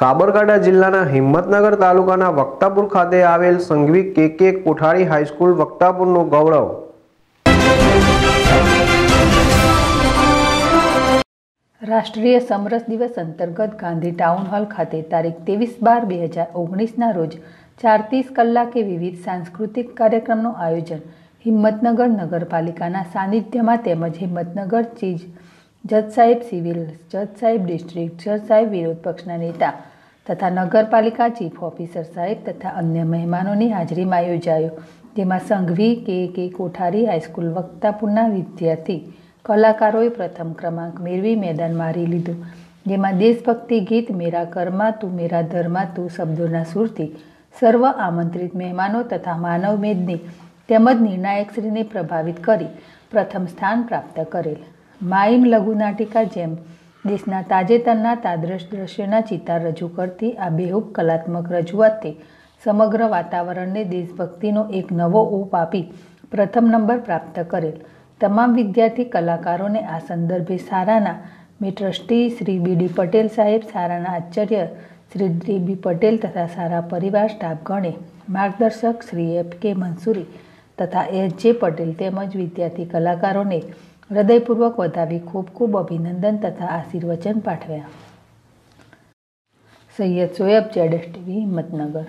સાબરકાંઠા જિલ્લાના હિંમતનગર તાલુકાના વક્તાપુર ખાતે આવેલ સંઘવી કે કે કોઠારી હાઈસ્કૂલ વક્તાપુરનું ગૌરવ રાષ્ટ્રીય સમરસ દિવસ અંતર્ગત ગાંધી ટાઉન હોલ ખાતે તારીખ ત્રેવીસ બાર બે હજાર ઓગણીસના રોજ ચાર ત્રીસ કલાકે વિવિધ સાંસ્કૃતિક કાર્યક્રમનું આયોજન હિંમતનગર નગરપાલિકાના સાનિધ્યમાં તેમજ હિંમતનગર ચીજ જજ સાહેબ સિવિલ જજ સાહેબ ડિસ્ટ્રિક્ટ જજ સાહેબ વિરોધ પક્ષના નેતા તથા નગરપાલિકા ચીફ ઓફિસર સાહેબ તથા અન્ય મહેમાનોની હાજરીમાં યોજાયો તેમાં સંઘવી કે કે કોઠારી હાઈસ્કૂલ વક્તાપુરના વિદ્યાર્થી કલાકારોએ પ્રથમ ક્રમાંક મેળવી મેદાન મારી લીધું જેમાં દેશભક્તિ ગીત મેરા કરમાં તું મેરા ધર્મા તું શબ્દોના સુરથી સર્વ આમંત્રિત મહેમાનો તથા માનવ મેદને તેમજ નિર્ણાયકશ્રીને પ્રભાવિત કરી પ્રથમ સ્થાન પ્રાપ્ત કરેલ માઇમ લઘુનાટિકા જેમ દેશના તાજેતરના તાદ્રશ દ્રશ્યોના ચિતાર રજૂ કરતી આ બેહૂબ કલાત્મક રજૂઆતથી સમગ્ર વાતાવરણને દેશભક્તિનો એક નવો ઓપ આપી પ્રથમ નંબર પ્રાપ્ત કરેલ તમામ વિદ્યાર્થી કલાકારોને આ સંદર્ભે સારાના મેં trustee Shri B D Patel સાહેબ સારાના આચાર્ય શ્રી ડી બી પટેલ તથા સારા પરિવાર સ્ટાફ ગણે માર્ગદર્શક શ્રી એફ કે મંસૂરી તથા એચ જે પટેલ તેમજ વિદ્યાર્થી કલાકારોને હૃદયપૂર્વક વધાવી ખૂબ ખૂબ અભિનંદન તથા આશીર્વચન પાઠવ્યા સૈયદ સોયબ જેડેશ ટીવી મતનગર